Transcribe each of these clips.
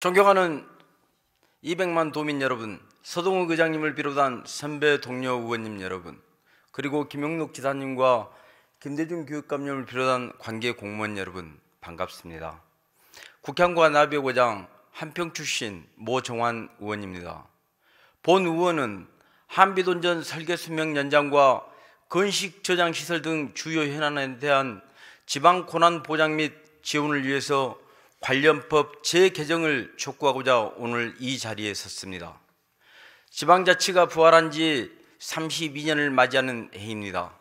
존경하는 200만 도민 여러분, 서동욱 의장님을 비롯한 선배 동료 의원님 여러분, 그리고 김영록 기사님과 김대중 교육감님을 비롯한 관계 공무원 여러분 반갑습니다. 국향과 나비고장 한평 출신 모정환 의원입니다. 본 의원은 한비돈전 설계 수명 연장과 건식 저장 시설 등 주요 현안에 대한 지방 고난 보장 및 지원을 위해서 관련법 재개정을 촉구하고자 오늘 이 자리에 섰습니다. 지방자치가 부활한 지 32년을 맞이하는 해입니다.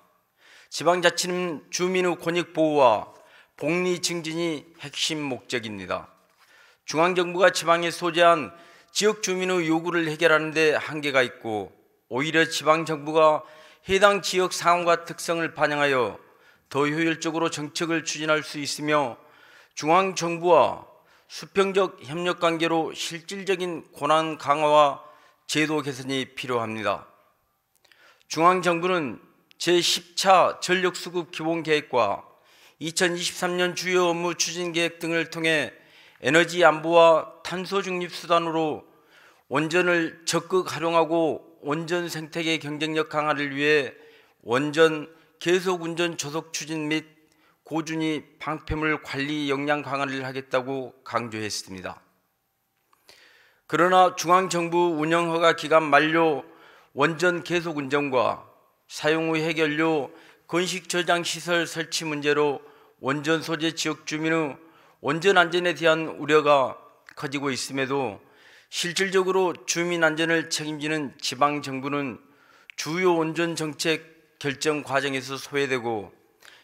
지방자치는 주민의 권익 보호와 복리 증진이 핵심 목적입니다. 중앙정부가 지방에 소재한 지역 주민의 요구를 해결하는 데 한계가 있고 오히려 지방정부가 해당 지역 상황과 특성을 반영하여 더 효율적으로 정책을 추진할 수 있으며 중앙 정부와 수평적 협력 관계로 실질적인 권한 강화와 제도 개선이 필요합니다. 중앙 정부는 제10차 전력 수급 기본 계획과 2023년 주요 업무 추진 계획 등을 통해 에너지 안보와 탄소 중립 수단으로 원전을 적극 활용하고 원전 생태계 경쟁력 강화를 위해 원전 계속 운전 조속 추진 및 고준이 방패물 관리 역량 강화를 하겠다고 강조했습니다. 그러나 중앙정부 운영허가 기간 만료 원전 계속 운전과 사용 후 해결료 건식 저장 시설 설치 문제로 원전 소재 지역 주민의 원전 안전에 대한 우려가 커지고 있음에도 실질적으로 주민 안전을 책임지는 지방 정부는 주요 원전 정책 결정 과정에서 소외되고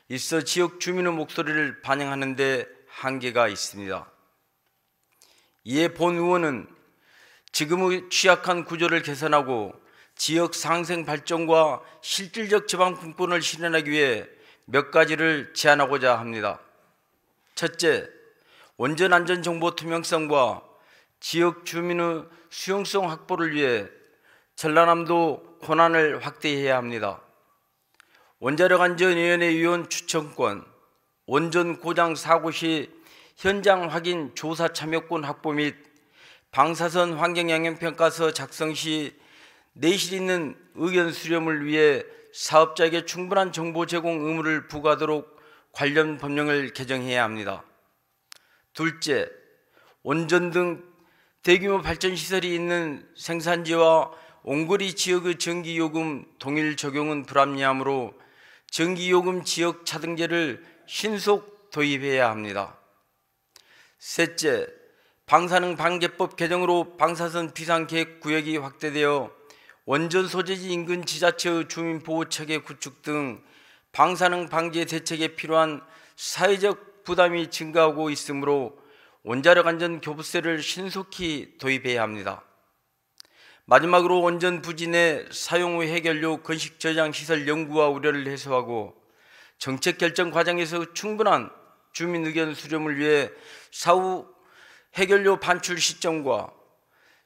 있어 지역 주민의 목소리를 반영하는데 한계가 있습니다. 이에 본 의원은 지금의 취약한 구조를 개선하고 지역 상생 발전과 실질적 지방 분권을 실현하기 위해 몇 가지를 제안하고자 합니다. 첫째, 원전 안전 정보 투명성과 지역 주민의 수용성 확보를 위해 전라남도 권한을 확대해야 합니다. 원자력 안전위원회 위원 추천권, 원전 고장 사고 시 현장 확인 조사 참여권 확보 및 방사선 환경영향평가서 작성 시 내실 있는 의견 수렴을 위해 사업자에게 충분한 정보 제공 의무를 부과하도록 관련 법령을 개정해야 합니다. 둘째, 원전 등 대규모 발전시설이 있는 생산지와 온거리 지역의 전기요금 동일 적용은 불합리하므로 전기요금 지역 차등제를 신속 도입해야 합니다. 셋째, 방사능 방제법 개정으로 방사선 비상계획 구역이 확대되어 원전 소재지 인근 지자체의 주민보호체계 구축 등 방사능 방제 대책에 필요한 사회적 부담이 증가하고 있으므로 원자력 안전 교부세를 신속히 도입해야 합니다. 마지막으로 원전 부진의 사용 후 해결료 건식 저장 시설 연구와 우려를 해소하고 정책 결정 과정에서 충분한 주민 의견 수렴을 위해 사후 해결료 반출 시점과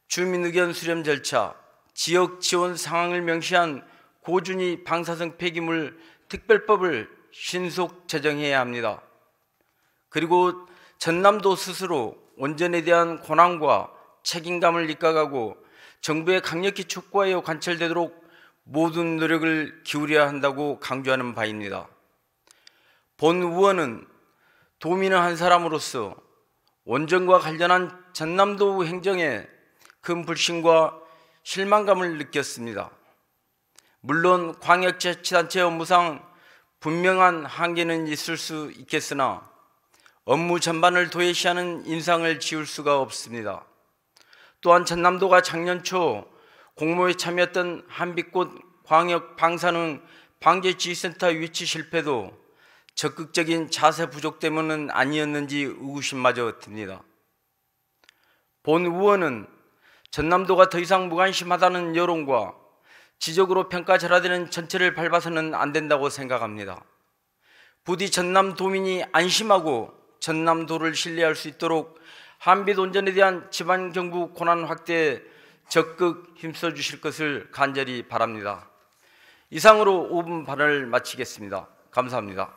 주민 의견 수렴 절차, 지역 지원 상황을 명시한 고준위 방사성 폐기물 특별법을 신속 제정해야 합니다. 그리고 전남도 스스로 원전에 대한 권한과 책임감을 이끌어가고 정부의 강력히 촉구하여 관철되도록 모든 노력을 기울여야 한다고 강조하는 바입니다. 본 의원은 도민의 한 사람으로서 원정과 관련한 전남도 행정에 큰 불신과 실망감을 느꼈습니다. 물론 광역자치단체 업무상 분명한 한계는 있을 수 있겠으나 업무 전반을 도외시하는 인상을 지울 수가 없습니다. 또한 전남도가 작년 초 공모에 참여했던 한빛꽃 광역 방사능 방제지휘센터 위치 실패도 적극적인 자세 부족 때문은 아니었는지 의구심마저 듭니다. 본 의원은 전남도가 더 이상 무관심하다는 여론과 지적으로 평가절하되는 전체를 밟아서는 안 된다고 생각합니다. 부디 전남도민이 안심하고 전남도를 신뢰할 수 있도록 한빛 온전에 대한 지방 경부 고난 확대에 적극 힘써 주실 것을 간절히 바랍니다. 이상으로 5분 반을 마치겠습니다. 감사합니다.